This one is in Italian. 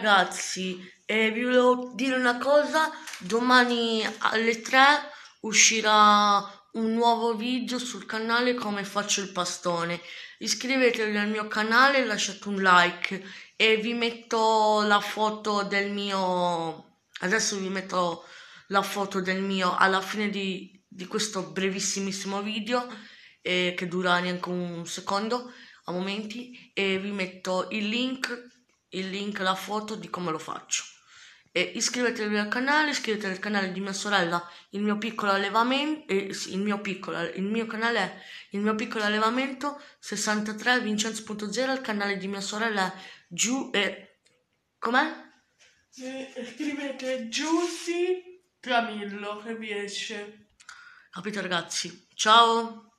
ragazzi, eh, vi volevo dire una cosa, domani alle 3 uscirà un nuovo video sul canale come faccio il pastone. Iscrivetevi al mio canale, lasciate un like e vi metto la foto del mio... Adesso vi metto la foto del mio alla fine di, di questo brevissimissimo video eh, che dura neanche un secondo a momenti e vi metto il link il link, la foto di come lo faccio. E iscrivetevi al canale, iscrivetevi al canale di mia sorella, il mio piccolo allevamento, eh, il, mio piccolo, il mio canale è il mio piccolo allevamento 63 Vincenzo.0, il canale di mia sorella è giù e... com'è? Scrivete Giussi Tramillo che vi esce. Capito ragazzi? Ciao!